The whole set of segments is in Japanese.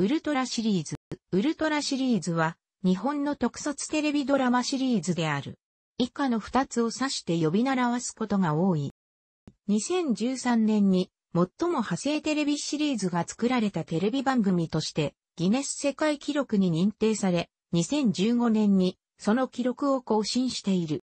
ウルトラシリーズ。ウルトラシリーズは、日本の特撮テレビドラマシリーズである。以下の二つを指して呼び習わすことが多い。2013年に、最も派生テレビシリーズが作られたテレビ番組として、ギネス世界記録に認定され、2015年に、その記録を更新している。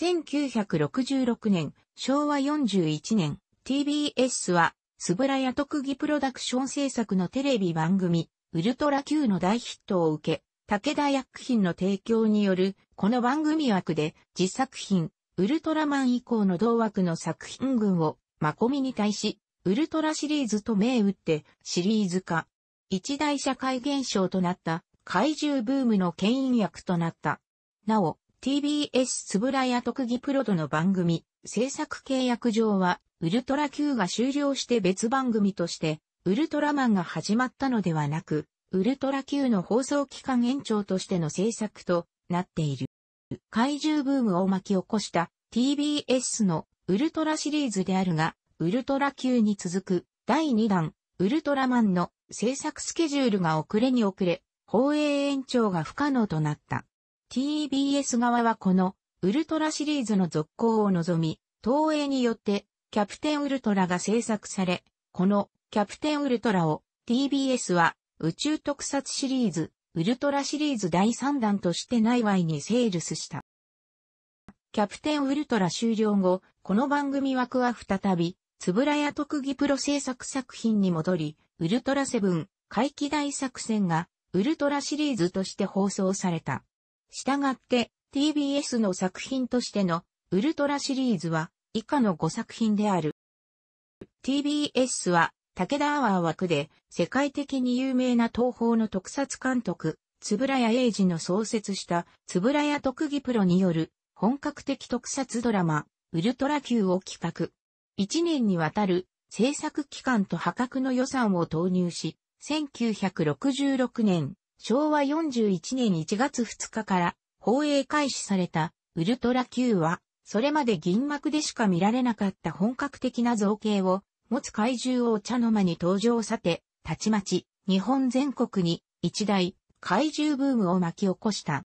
1966年、昭和41年、TBS はつぶらや特技プロダクション制作のテレビ番組、ウルトラ Q の大ヒットを受け、武田薬品の提供による、この番組枠で、自作品、ウルトラマン以降の同枠の作品群を、マコミに対し、ウルトラシリーズと銘打って、シリーズ化。一大社会現象となった、怪獣ブームの牽引役となった。なお、TBS つぶらや特技プロドの番組、制作契約上は、ウルトラ Q が終了して別番組として、ウルトラマンが始まったのではなく、ウルトラ Q の放送期間延長としての制作となっている。怪獣ブームを巻き起こした TBS のウルトラシリーズであるが、ウルトラ Q に続く第2弾、ウルトラマンの制作スケジュールが遅れに遅れ、放映延長が不可能となった。TBS 側はこのウルトラシリーズの続行を望み、東映によってキャプテンウルトラが制作され、このキャプテンウルトラを TBS は宇宙特撮シリーズ、ウルトラシリーズ第3弾として内外にセールスした。キャプテンウルトラ終了後、この番組枠は再び、つぶらや特技プロ制作作品に戻り、ウルトラセブン、回帰大作戦が、ウルトラシリーズとして放送された。したがって、TBS の作品としてのウルトラシリーズは以下の5作品である。TBS は武田アワー枠で世界的に有名な東宝の特撮監督、つぶらや英二の創設したつぶらや特技プロによる本格的特撮ドラマ、ウルトラ級を企画。1年にわたる制作期間と破格の予算を投入し、1966年、昭和41年1月2日から放映開始されたウルトラ Q は、それまで銀幕でしか見られなかった本格的な造形を持つ怪獣をお茶の間に登場さて、たちまち日本全国に一大怪獣ブームを巻き起こした。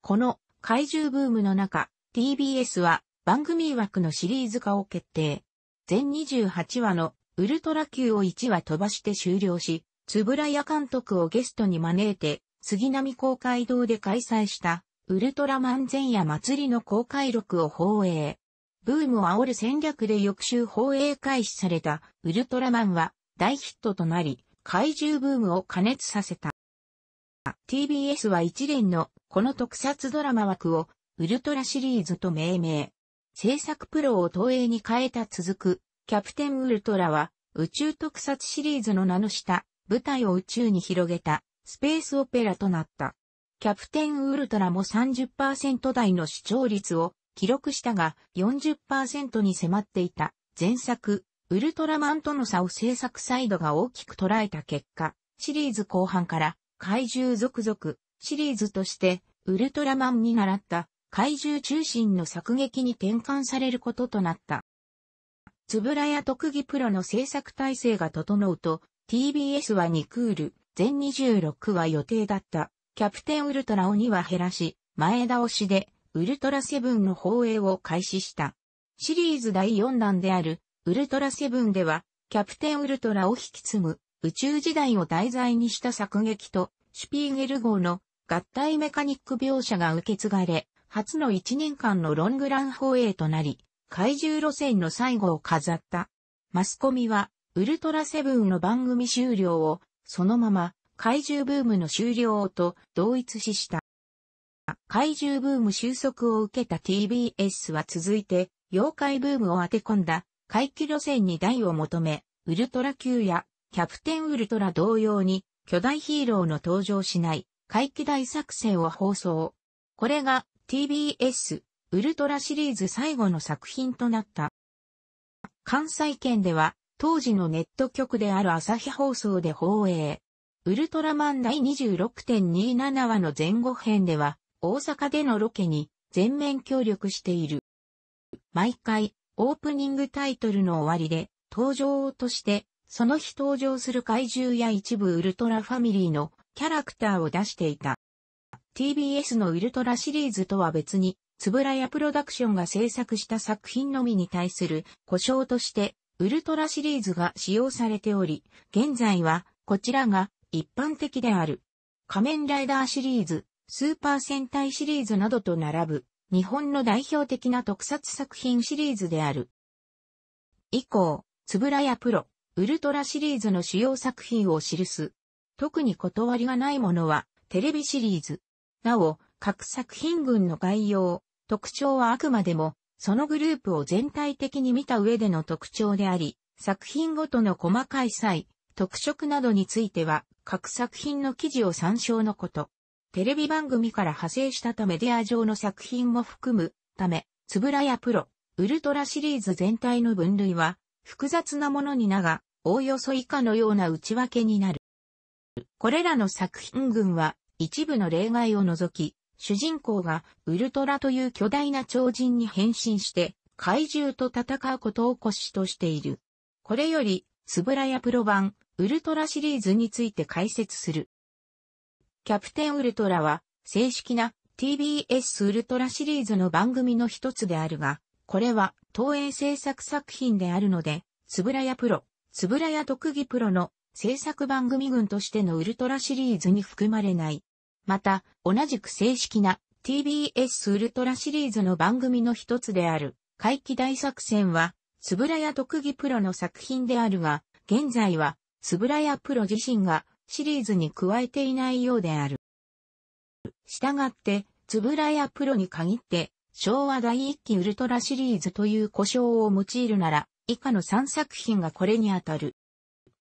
この怪獣ブームの中、TBS は番組枠のシリーズ化を決定。全28話のウルトラ Q を1話飛ばして終了し、つぶらや監督をゲストに招いて杉並公会堂で開催した、ウルトラマン前夜祭りの公開録を放映。ブームを煽る戦略で翌週放映開始された、ウルトラマンは大ヒットとなり、怪獣ブームを加熱させた。TBS は一連のこの特撮ドラマ枠をウルトラシリーズと命名。制作プロを東映に変えた続く、キャプテンウルトラは宇宙特撮シリーズの名の下、舞台を宇宙に広げたスペースオペラとなった。キャプテンウルトラも30%台の視聴率を記録したが40%に迫っていた前作ウルトラマンとの差を制作サイドが大きく捉えた結果、シリーズ後半から怪獣続々シリーズとしてウルトラマンに習った怪獣中心の作劇に転換されることとなった。つぶらや特技プロの制作体制が整うと TBS は2クール全26は予定だったキャプテンウルトラを2は減らし、前倒しでウルトラセブンの放映を開始した。シリーズ第4弾であるウルトラセブンでは、キャプテンウルトラを引き継ぐ宇宙時代を題材にした作劇とシュピーゲル号の合体メカニック描写が受け継がれ、初の1年間のロングラン放映となり、怪獣路線の最後を飾った。マスコミは、ウルトラセブンの番組終了をそのまま怪獣ブームの終了と同一視した。怪獣ブーム収束を受けた TBS は続いて、妖怪ブームを当て込んだ、回帰路線に台を求め、ウルトラ Q やキャプテンウルトラ同様に、巨大ヒーローの登場しない、回帰大作戦を放送。これが TBS ウルトラシリーズ最後の作品となった。関西圏では当時のネット局である朝日放送で放映。ウルトラマン第26.27話の前後編では、大阪でのロケに全面協力している。毎回、オープニングタイトルの終わりで、登場として、その日登場する怪獣や一部ウルトラファミリーのキャラクターを出していた。TBS のウルトラシリーズとは別に、つぶらやプロダクションが制作した作品のみに対する故障としてウルトラシリーズが使用されており、現在はこちらが一般的である。仮面ライダーシリーズ、スーパー戦隊シリーズなどと並ぶ日本の代表的な特撮作品シリーズである。以降、つぶらやプロ、ウルトラシリーズの主要作品を記す。特に断りがないものは、テレビシリーズ。なお、各作品群の概要、特徴はあくまでも、そのグループを全体的に見た上での特徴であり、作品ごとの細かい際、特色などについては、各作品の記事を参照のこと。テレビ番組から派生したたメディア上の作品も含むため、つぶらやプロ、ウルトラシリーズ全体の分類は、複雑なものになが、おおよそ以下のような内訳になる。これらの作品群は、一部の例外を除き、主人公がウルトラという巨大な超人に変身して怪獣と戦うことを骨子としている。これより、つぶらやプロ版ウルトラシリーズについて解説する。キャプテンウルトラは正式な TBS ウルトラシリーズの番組の一つであるが、これは東映制作作品であるので、つぶらやプロ、つぶらや特技プロの制作番組群としてのウルトラシリーズに含まれない。また、同じく正式な TBS ウルトラシリーズの番組の一つである、怪奇大作戦は、つぶらや特技プロの作品であるが、現在は、つぶらやプロ自身がシリーズに加えていないようである。したがって、つぶらやプロに限って、昭和第一期ウルトラシリーズという故障を用いるなら、以下の3作品がこれにあたる。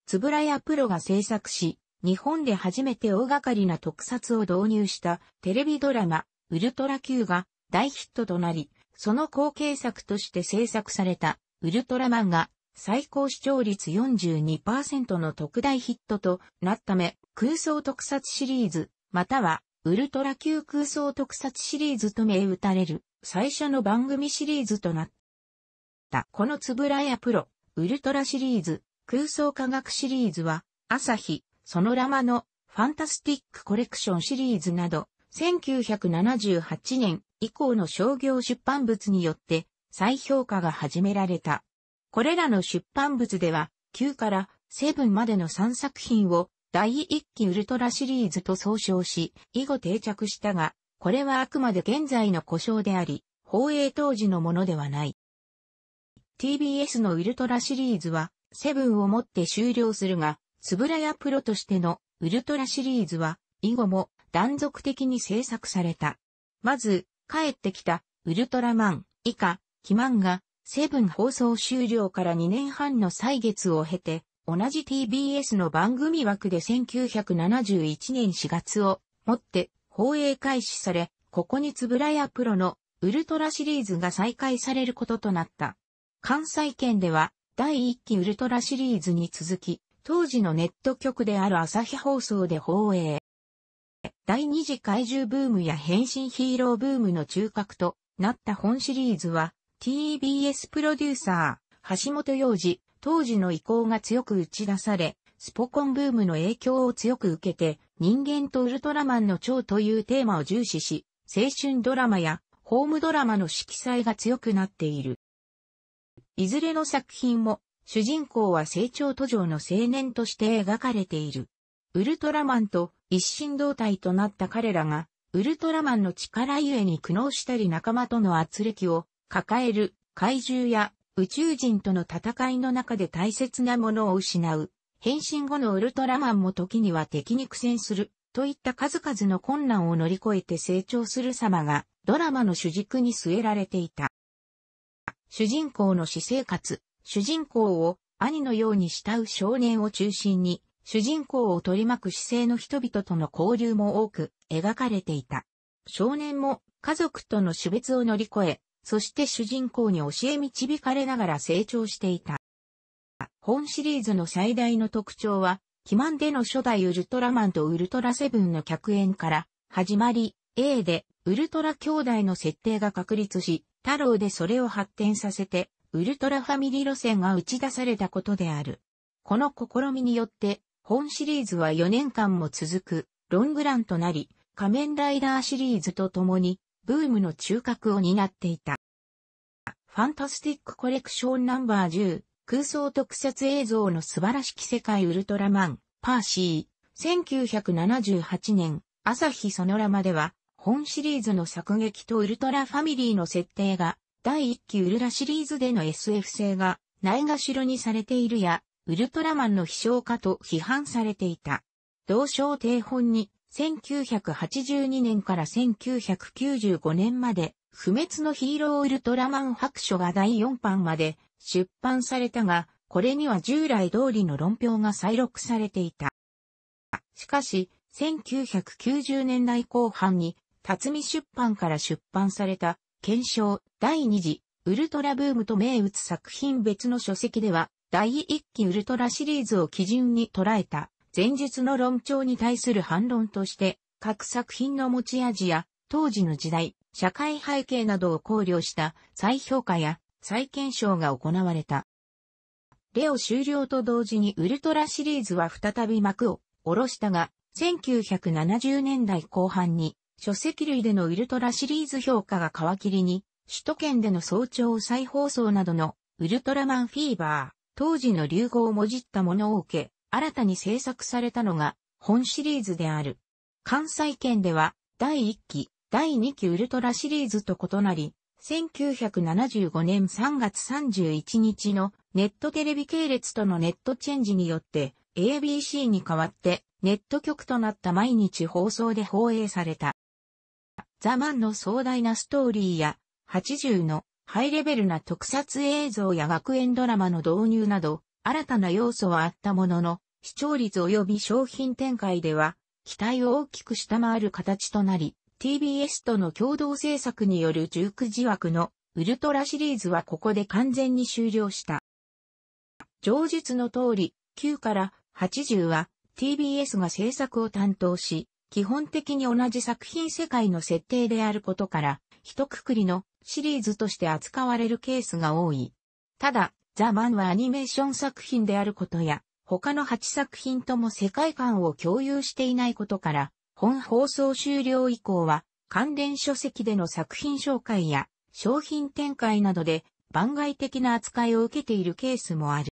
つぶらやプロが制作し、日本で初めて大掛かりな特撮を導入したテレビドラマ、ウルトラ Q が大ヒットとなり、その後継作として制作されたウルトラマンが最高視聴率42%の特大ヒットとなったため、空想特撮シリーズ、またはウルトラ Q 空想特撮シリーズと銘打たれる最初の番組シリーズとなった。このつぶらやプロ、ウルトラシリーズ、空想科学シリーズは、朝日、そのラマのファンタスティックコレクションシリーズなど、1978年以降の商業出版物によって再評価が始められた。これらの出版物では、9から7までの3作品を第1期ウルトラシリーズと総称し、以後定着したが、これはあくまで現在の故障であり、放映当時のものではない。TBS のウルトラシリーズは、セブンをもって終了するが、つぶらやプロとしてのウルトラシリーズは、以後も断続的に制作された。まず、帰ってきた、ウルトラマン、以下、キマンが、セブン放送終了から2年半の歳月を経て、同じ TBS の番組枠で1971年4月をもって放映開始され、ここにつぶらやプロのウルトラシリーズが再開されることとなった。関西圏では第1期ウルトラシリーズに続き、当時のネット局である朝日放送で放映。第二次怪獣ブームや変身ヒーローブームの中核となった本シリーズは TBS プロデューサー、橋本洋二、当時の意向が強く打ち出され、スポコンブームの影響を強く受けて、人間とウルトラマンの蝶というテーマを重視し、青春ドラマやホームドラマの色彩が強くなっている。いずれの作品も主人公は成長途上の青年として描かれている。ウルトラマンと一心同体となった彼らが、ウルトラマンの力ゆえに苦悩したり仲間との圧力を抱える怪獣や宇宙人との戦いの中で大切なものを失う。変身後のウルトラマンも時には敵に苦戦するといった数々の困難を乗り越えて成長する様がドラマの主軸に据えられていた。主人公の私生活、主人公を兄のように慕う少年を中心に、主人公を取り巻く姿勢の人々との交流も多く描かれていた。少年も家族との種別を乗り越え、そして主人公に教え導かれながら成長していた。本シリーズの最大の特徴は、キマンでの初代ウルトラマンとウルトラセブンの客演から始まり、A でウルトラ兄弟の設定が確立し、太郎でそれを発展させて、ウルトラファミリー路線が打ち出されたことである。この試みによって、本シリーズは4年間も続くロングランとなり、仮面ライダーシリーズと共に、ブームの中核を担っていた。ファンタスティックコレクションナンバー10、空想特撮映像の素晴らしき世界ウルトラマン、パーシー、1978年、朝日ソノラマでは、本シリーズの作劇とウルトラファミリーの設定が第1期ウルラシリーズでの SF 性がないがしろにされているや、ウルトラマンの飛翔化と批判されていた。同章定本に、1982年から1995年まで、不滅のヒーローウルトラマン白書が第4版まで出版されたが、これには従来通りの論評が再録されていた。しかし、1990年代後半に、辰巳出版から出版された検証、第2次、ウルトラブームと銘打つ作品別の書籍では、第1期ウルトラシリーズを基準に捉えた、前述の論調に対する反論として、各作品の持ち味や、当時の時代、社会背景などを考慮した再評価や再検証が行われた。レオ終了と同時にウルトラシリーズは再び幕を下ろしたが、1970年代後半に書籍類でのウルトラシリーズ評価が皮切りに、首都圏での早朝再放送などのウルトラマンフィーバー、当時の流行をもじったものを受け、新たに制作されたのが本シリーズである。関西圏では第1期、第2期ウルトラシリーズと異なり、1975年3月31日のネットテレビ系列とのネットチェンジによって ABC に代わってネット局となった毎日放送で放映された。ザ・マンの壮大なストーリーや、80のハイレベルな特撮映像や学園ドラマの導入など、新たな要素はあったものの、視聴率及び商品展開では、期待を大きく下回る形となり、TBS との共同制作による19字枠のウルトラシリーズはここで完全に終了した。上述の通り、9から80は TBS が制作を担当し、基本的に同じ作品世界の設定であることから、一括りのシリーズとして扱われるケースが多い。ただ、ザ・マンはアニメーション作品であることや、他の8作品とも世界観を共有していないことから、本放送終了以降は、関連書籍での作品紹介や商品展開などで番外的な扱いを受けているケースもある。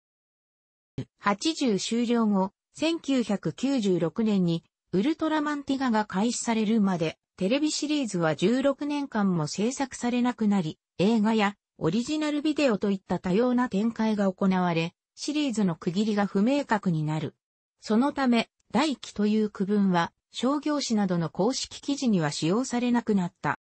80終了後、1996年にウルトラマンティガが開始されるまで、テレビシリーズは16年間も制作されなくなり、映画やオリジナルビデオといった多様な展開が行われ、シリーズの区切りが不明確になる。そのため、大期という区分は、商業誌などの公式記事には使用されなくなった。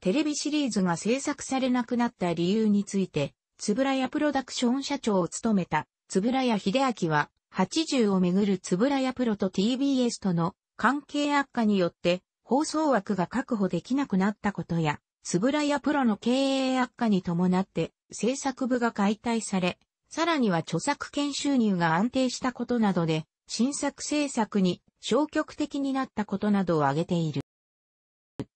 テレビシリーズが制作されなくなった理由について、つぶらやプロダクション社長を務めた、つぶらや秀明は、80をめぐるつぶらやプロと TBS との関係悪化によって放送枠が確保できなくなったことや、つぶらやプロの経営悪化に伴って制作部が解体され、さらには著作権収入が安定したことなどで、新作制作に消極的になったことなどを挙げている。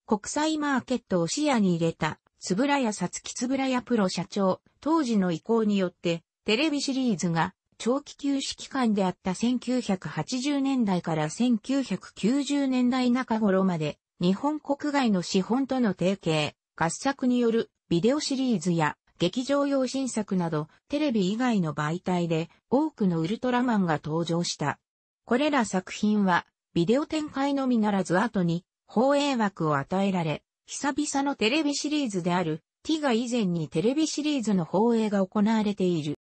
国際マーケットを視野に入れた、つぶらやさつきつぶらやプロ社長、当時の意向によって、テレビシリーズが長期休止期間であった1980年代から1990年代中頃まで、日本国外の資本との提携、合作によるビデオシリーズや劇場用新作などテレビ以外の媒体で多くのウルトラマンが登場した。これら作品はビデオ展開のみならず後に放映枠を与えられ、久々のテレビシリーズであるティガ以前にテレビシリーズの放映が行われている。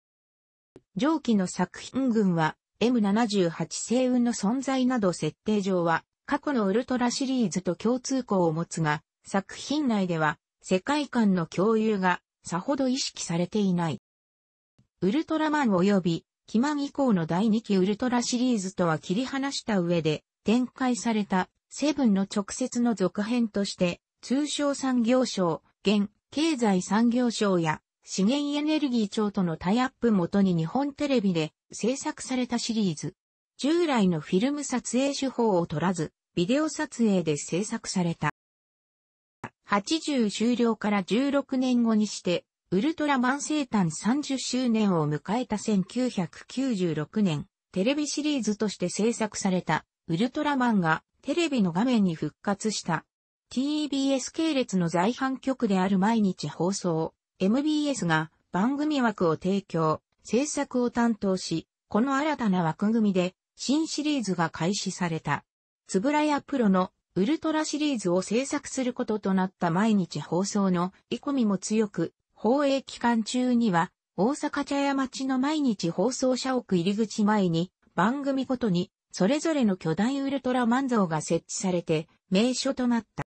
上記の作品群は M78 星雲の存在など設定上は過去のウルトラシリーズと共通項を持つが、作品内では世界観の共有がさほど意識されていない。ウルトラマン及び期間以降の第2期ウルトラシリーズとは切り離した上で展開されたセブンの直接の続編として通商産業省、現経済産業省や資源エネルギー庁とのタイアップ元に日本テレビで制作されたシリーズ。従来のフィルム撮影手法を取らず、ビデオ撮影で制作された。80終了から16年後にして、ウルトラマン生誕30周年を迎えた1996年、テレビシリーズとして制作された、ウルトラマンがテレビの画面に復活した。TBS 系列の在阪局である毎日放送、MBS が番組枠を提供、制作を担当し、この新たな枠組みで新シリーズが開始された。つぶらやプロのウルトラシリーズを制作することとなった毎日放送の意込みも強く、放映期間中には大阪茶屋町の毎日放送社屋入り口前に番組ごとにそれぞれの巨大ウルトラマン像が設置されて名所となった。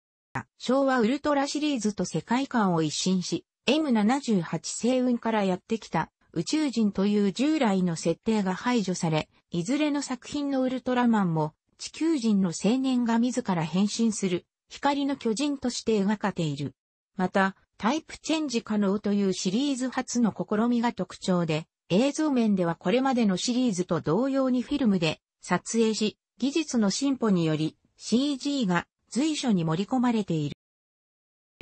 昭和ウルトラシリーズと世界観を一新し、M78 星雲からやってきた宇宙人という従来の設定が排除され、いずれの作品のウルトラマンも地球人の青年が自ら変身する光の巨人として描かれている。また、タイプチェンジ可能というシリーズ初の試みが特徴で、映像面ではこれまでのシリーズと同様にフィルムで撮影し、技術の進歩により CG が随所に盛り込まれている。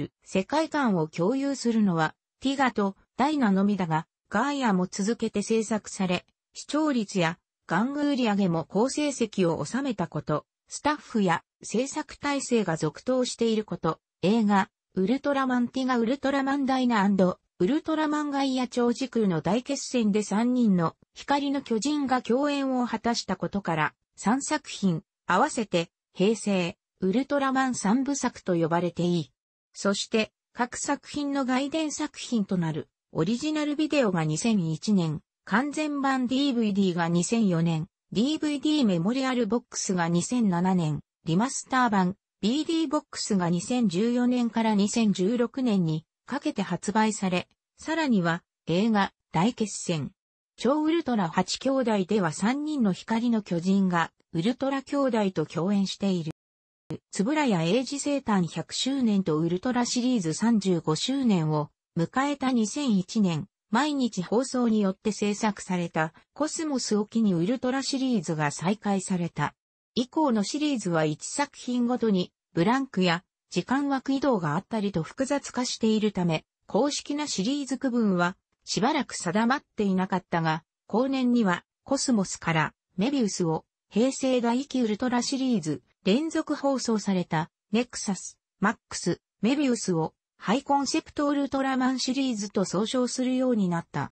る世界観を共有するのは、ティガとダイナのみだが、ガイアも続けて制作され、視聴率や玩具売上も好成績を収めたこと、スタッフや制作体制が続投していること、映画、ウルトラマンティガウルトラマンダイナウルトラマンガイア超時空の大決戦で3人の光の巨人が共演を果たしたことから、3作品、合わせて、平成、ウルトラマン3部作と呼ばれていい。そして、各作品の外伝作品となる、オリジナルビデオが2001年、完全版 DVD が2004年、DVD メモリアルボックスが2007年、リマスター版、BD ボックスが2014年から2016年にかけて発売され、さらには映画大決戦。超ウルトラ8兄弟では3人の光の巨人がウルトラ兄弟と共演している。つぶらや英治生誕100周年とウルトラシリーズ35周年を迎えた2001年、毎日放送によって制作されたコスモスを機にウルトラシリーズが再開された。以降のシリーズは1作品ごとにブランクや時間枠移動があったりと複雑化しているため、公式なシリーズ区分はしばらく定まっていなかったが、後年にはコスモスからメビウスを平成第1期ウルトラシリーズ連続放送された、ネクサス、マックス、メビウスを、ハイコンセプトウルトラマンシリーズと総称するようになった。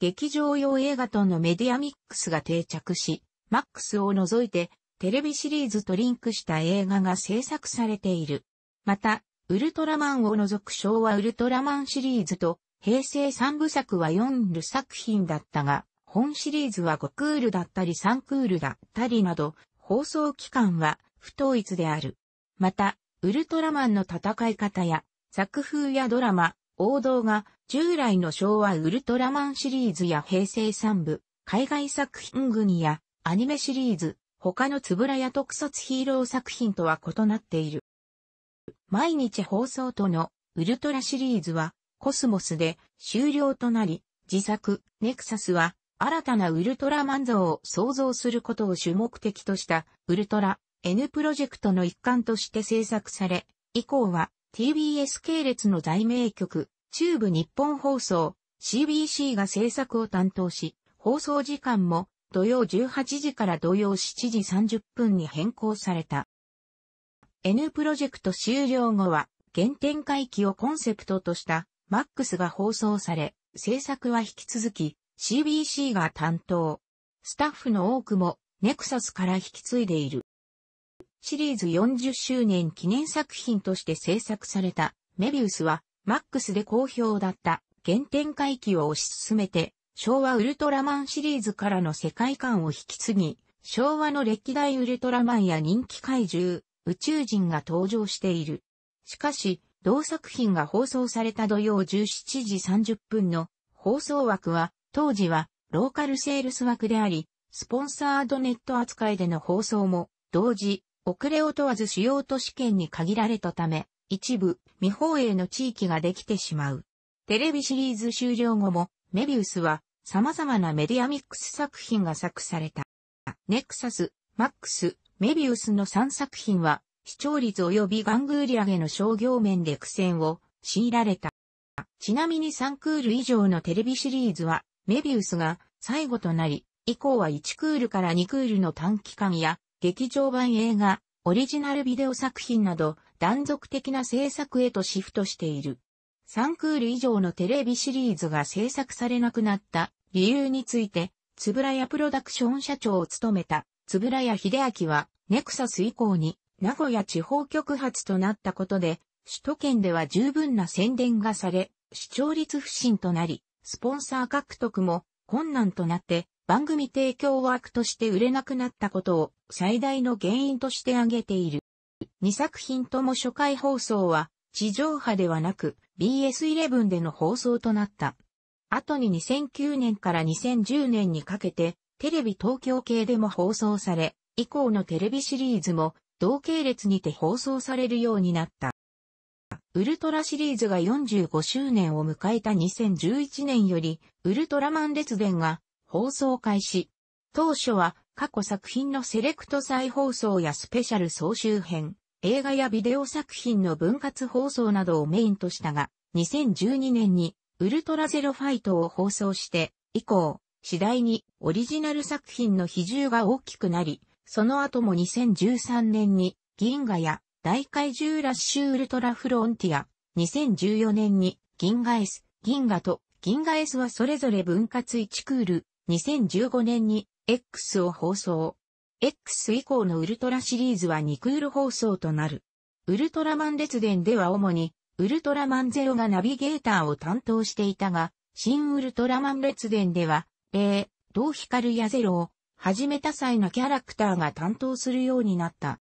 劇場用映画とのメディアミックスが定着し、マックスを除いて、テレビシリーズとリンクした映画が制作されている。また、ウルトラマンを除く昭和ウルトラマンシリーズと、平成3部作は4部作品だったが、本シリーズは5クールだったり3クールだったりなど、放送期間は不統一である。また、ウルトラマンの戦い方や作風やドラマ、王道が従来の昭和ウルトラマンシリーズや平成3部、海外作品群やアニメシリーズ、他のつぶらや特撮ヒーロー作品とは異なっている。毎日放送とのウルトラシリーズはコスモスで終了となり、自作ネクサスは新たなウルトラマン像を創造することを主目的としたウルトラ N プロジェクトの一環として制作され、以降は TBS 系列の在名局、中部日本放送、CBC が制作を担当し、放送時間も土曜18時から土曜7時30分に変更された。N プロジェクト終了後は、原点回帰をコンセプトとした MAX が放送され、制作は引き続き CBC が担当。スタッフの多くもネクサスから引き継いでいる。シリーズ40周年記念作品として制作されたメビウスはマックスで好評だった原点回帰を推し進めて昭和ウルトラマンシリーズからの世界観を引き継ぎ昭和の歴代ウルトラマンや人気怪獣、宇宙人が登場している。しかし、同作品が放送された土曜17時30分の放送枠は当時はローカルセールス枠であり、スポンサードネット扱いでの放送も、同時、遅れを問わず主要都市圏に限られたため、一部、未放映の地域ができてしまう。テレビシリーズ終了後も、メビウスは、様々なメディアミックス作品が作された。ネクサス、マックス、メビウスの3作品は、視聴率及び玩具売上の商業面で苦戦を強いられた。ちなみに3クール以上のテレビシリーズはメビウスが最後となり、以降は1クールから2クールの短期間や、劇場版映画、オリジナルビデオ作品など、断続的な制作へとシフトしている。3クール以上のテレビシリーズが制作されなくなった理由について、つぶらやプロダクション社長を務めた、つぶらや秀明は、ネクサス以降に、名古屋地方局発となったことで、首都圏では十分な宣伝がされ、視聴率不振となり、スポンサー獲得も困難となって番組提供枠として売れなくなったことを最大の原因として挙げている。2作品とも初回放送は地上波ではなく BS11 での放送となった。後に2009年から2010年にかけてテレビ東京系でも放送され、以降のテレビシリーズも同系列にて放送されるようになった。ウルトラシリーズが45周年を迎えた2011年より、ウルトラマン列伝が放送開始。当初は過去作品のセレクト再放送やスペシャル総集編、映画やビデオ作品の分割放送などをメインとしたが、2012年にウルトラゼロファイトを放送して、以降、次第にオリジナル作品の比重が大きくなり、その後も2013年に銀河や大怪獣ラッシュウルトラフロンティア、2014年に、銀河 S、銀河と、銀河 S はそれぞれ分割1クール、2015年に、X を放送。X 以降のウルトラシリーズは2クール放送となる。ウルトラマン列伝では主に、ウルトラマンゼロがナビゲーターを担当していたが、新ウルトラマン列伝では、レヒ同光やゼロを、始めた際のキャラクターが担当するようになった。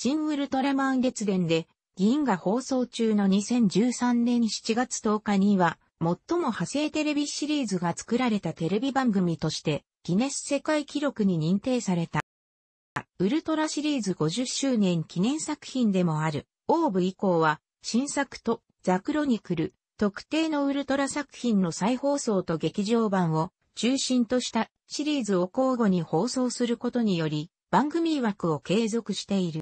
新ウルトラマン月伝で、銀河放送中の2013年7月10日には、最も派生テレビシリーズが作られたテレビ番組として、ギネス世界記録に認定された。ウルトラシリーズ50周年記念作品でもある、オーブ以降は、新作とザクロニクル、特定のウルトラ作品の再放送と劇場版を中心としたシリーズを交互に放送することにより、番組枠を継続している。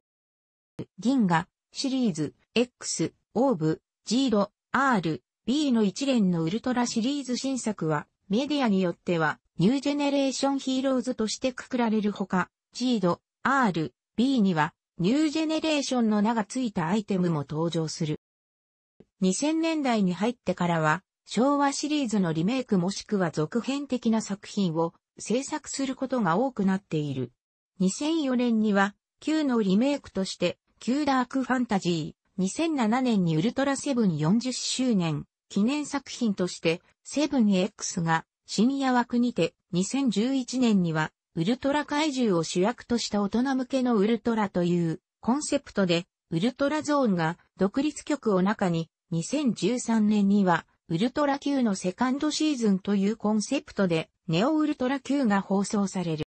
銀河、シリーズ、X、オーブ、ジーロ、R、B の一連のウルトラシリーズ新作は、メディアによっては、ニュージェネレーションヒーローズとしてくくられるほか、ジード、R、B には、ニュージェネレーションの名が付いたアイテムも登場する。2000年代に入ってからは、昭和シリーズのリメイクもしくは続編的な作品を制作することが多くなっている。2004年には、旧のリメイクとして、ヒューダークファンタジー、2007年にウルトラセブン40周年記念作品としてセブン X がシニア枠にて2011年にはウルトラ怪獣を主役とした大人向けのウルトラというコンセプトでウルトラゾーンが独立曲を中に2013年にはウルトラ Q のセカンドシーズンというコンセプトでネオウルトラ Q が放送される。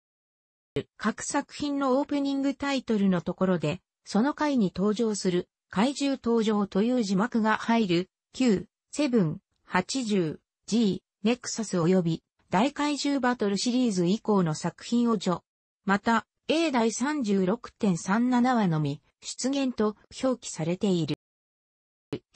各作品のオープニングタイトルのところでその回に登場する怪獣登場という字幕が入る Q、7、80、G、ネクサス及び大怪獣バトルシリーズ以降の作品を除。また、A 第36.37話のみ出現と表記されている。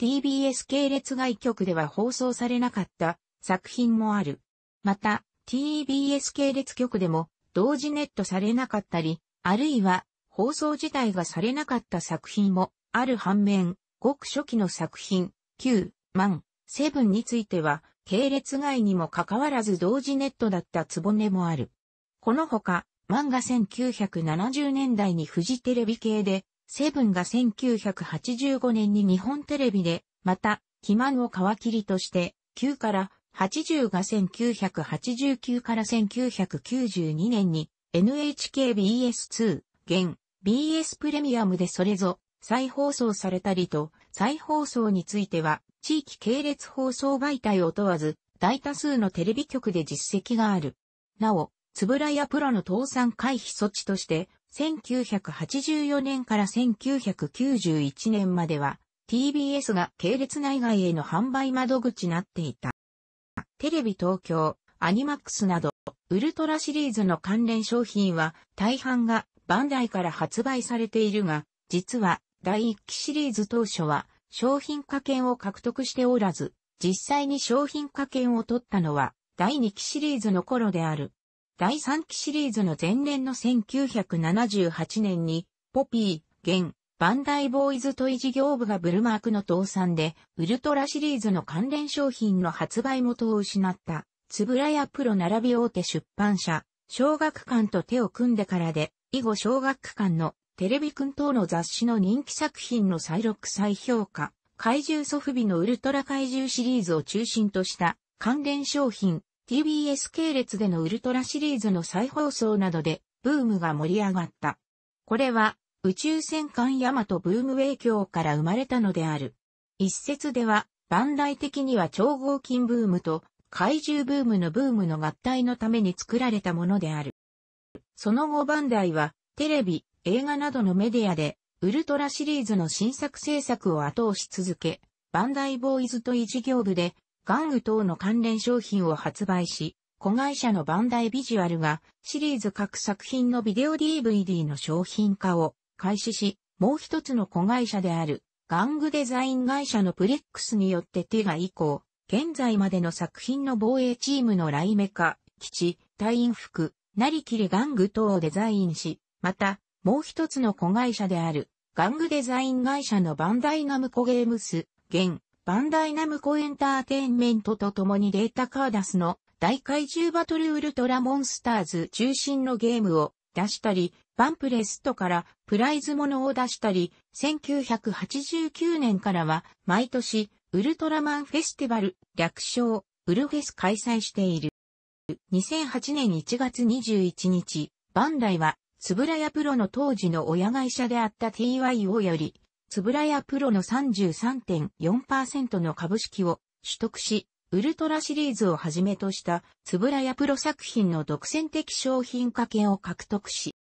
TBS 系列外局では放送されなかった作品もある。また、TBS 系列局でも同時ネットされなかったり、あるいは放送自体がされなかった作品もある反面、ごく初期の作品、9、万、セブンについては、系列外にもかかわらず同時ネットだったつぼねもある。このほか、漫画1970年代にフジテレビ系で、セブンが1985年に日本テレビで、また、肥満を皮切りとして、9から80が1989から1992年に NHKBS2 現 BS プレミアムでそれぞ再放送されたりと、再放送については地域系列放送媒体を問わず、大多数のテレビ局で実績がある。なお、つぶらやプロの倒産回避措置として、1984年から1991年までは、TBS が系列内外への販売窓口になっていた。テレビ東京、アニマックスなど、ウルトラシリーズの関連商品は大半がバンダイから発売されているが、実は第1期シリーズ当初は商品化権を獲得しておらず、実際に商品化権を取ったのは第2期シリーズの頃である。第3期シリーズの前年の1978年に、ポピー、現、バンダイボーイズトイ事業部がブルマークの倒産で、ウルトラシリーズの関連商品の発売元を失った、つぶらやプロ並び大手出版社、小学館と手を組んでからで、以後小学館のテレビくん等の雑誌の人気作品の再録再評価、怪獣ソフビのウルトラ怪獣シリーズを中心とした関連商品、TBS 系列でのウルトラシリーズの再放送などでブームが盛り上がった。これは宇宙戦艦ヤマトブーム影響から生まれたのである。一説では、万代的には超合金ブームと怪獣ブームのブームの合体のために作られたものである。その後バンダイは、テレビ、映画などのメディアで、ウルトラシリーズの新作制作を後押し続け、バンダイボーイズとい事業部で、玩具等の関連商品を発売し、子会社のバンダイビジュアルがシリーズ各作品のビデオ DVD の商品化を開始し、もう一つの子会社である玩具デザイン会社のプレックスによってティガ以降、現在までの作品の防衛チームのライメカ、基地、隊員服、なりきり玩具等をデザインし、また、もう一つの子会社である、玩具デザイン会社のバンダイナムコゲームス、現、バンダイナムコエンターテインメントと共にデータカーダスの大怪獣バトルウルトラモンスターズ中心のゲームを出したり、バンプレストからプライズものを出したり、1989年からは毎年ウルトラマンフェスティバル略称ウルフェス開催している。2008年1月21日、バンダイは、つぶらやプロの当時の親会社であった TYO より、つぶらやプロの33.4%の株式を取得し、ウルトラシリーズをはじめとしたつぶらやプロ作品の独占的商品化権を獲得し、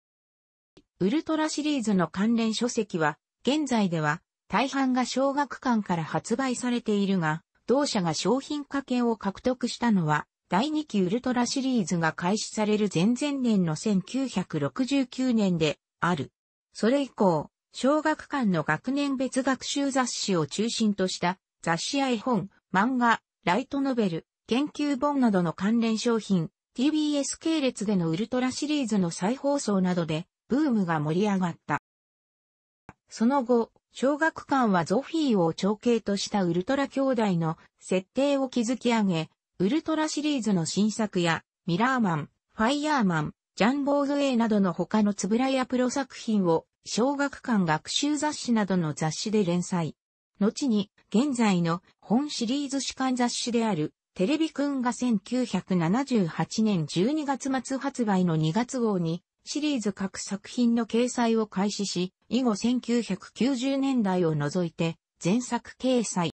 ウルトラシリーズの関連書籍は、現在では大半が小学館から発売されているが、同社が商品化権を獲得したのは第2期ウルトラシリーズが開始される前々年の1969年である。それ以降、小学館の学年別学習雑誌を中心とした雑誌や絵本、漫画、ライトノベル、研究本などの関連商品、TBS 系列でのウルトラシリーズの再放送などでブームが盛り上がった。その後、小学館はゾフィーを長兄としたウルトラ兄弟の設定を築き上げ、ウルトラシリーズの新作や、ミラーマン、ファイヤーマン、ジャンボーズ A などの他のつぶらやプロ作品を、小学館学習雑誌などの雑誌で連載。後に、現在の本シリーズ主観雑誌である、テレビくんが1978年12月末発売の2月号に、シリーズ各作品の掲載を開始し、以後1990年代を除いて、全作掲載。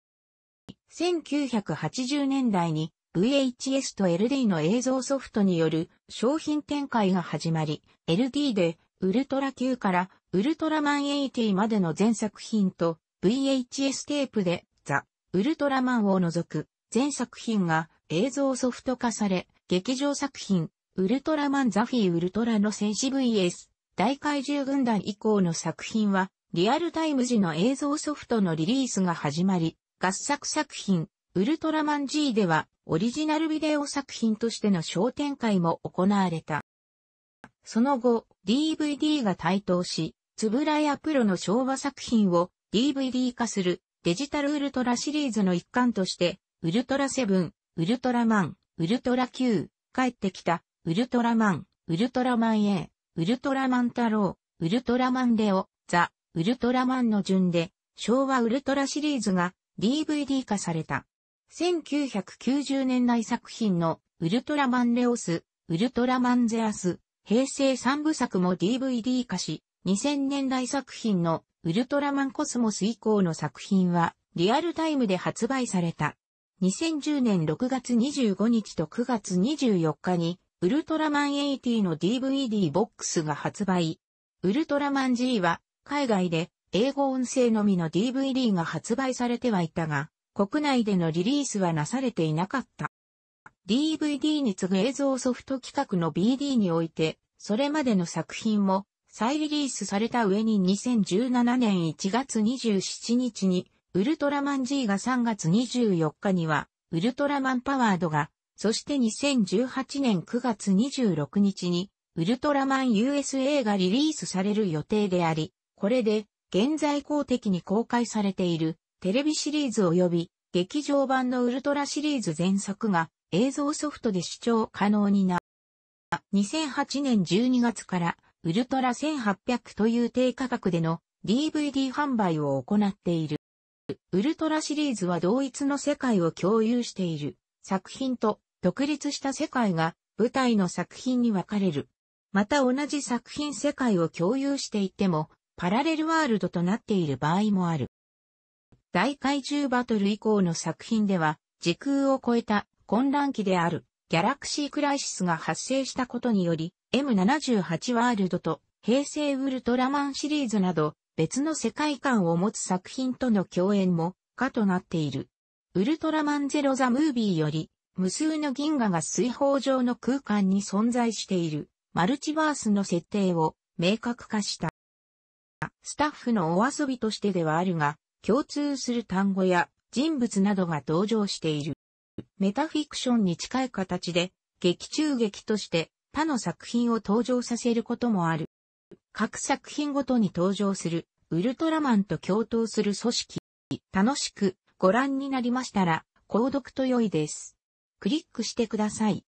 1980年代に VHS と LD の映像ソフトによる商品展開が始まり、LD でウルトラ Q からウルトラマン80までの全作品と VHS テープでザ・ウルトラマンを除く全作品が映像ソフト化され、劇場作品ウルトラマンザフィーウルトラの戦士 VS 大怪獣軍団以降の作品はリアルタイム時の映像ソフトのリリースが始まり、合作作品ウルトラマン G ではオリジナルビデオ作品としての商店会も行われた。その後、DVD が台頭し、つぶらやプロの昭和作品を DVD 化するデジタルウルトラシリーズの一環として、ウルトラセブン、ウルトラマン、ウルトラ Q、帰ってきた、ウルトラマン、ウルトラマン A、ウルトラマン太郎、ウルトラマンレオ、ザ、ウルトラマンの順で、昭和ウルトラシリーズが DVD 化された。1990年代作品のウルトラマンレオス、ウルトラマンゼアス、平成3部作も DVD 化し、2000年代作品のウルトラマンコスモス以降の作品はリアルタイムで発売された。2010年6月25日と9月24日にウルトラマン80の DVD ボックスが発売。ウルトラマン G は海外で英語音声のみの DVD が発売されてはいたが、国内でのリリースはなされていなかった。DVD に次ぐ映像ソフト企画の BD において、それまでの作品も再リリースされた上に2017年1月27日に、ウルトラマン G が3月24日には、ウルトラマンパワードが、そして2018年9月26日に、ウルトラマン USA がリリースされる予定であり、これで、現在公的に公開されている、テレビシリーズ及び劇場版のウルトラシリーズ前作が映像ソフトで視聴可能になった。2008年12月からウルトラ1800という低価格での DVD 販売を行っている。ウルトラシリーズは同一の世界を共有している作品と独立した世界が舞台の作品に分かれる。また同じ作品世界を共有していてもパラレルワールドとなっている場合もある。大怪獣バトル以降の作品では、時空を超えた混乱期であるギャラクシークライシスが発生したことにより、M78 ワールドと平成ウルトラマンシリーズなど別の世界観を持つ作品との共演も可となっている。ウルトラマンゼロザムービーより無数の銀河が水泡状の空間に存在しているマルチバースの設定を明確化した。スタッフのお遊びとしてではあるが、共通する単語や人物などが登場している。メタフィクションに近い形で、劇中劇として他の作品を登場させることもある。各作品ごとに登場するウルトラマンと共闘する組織。楽しくご覧になりましたら、購読と良いです。クリックしてください。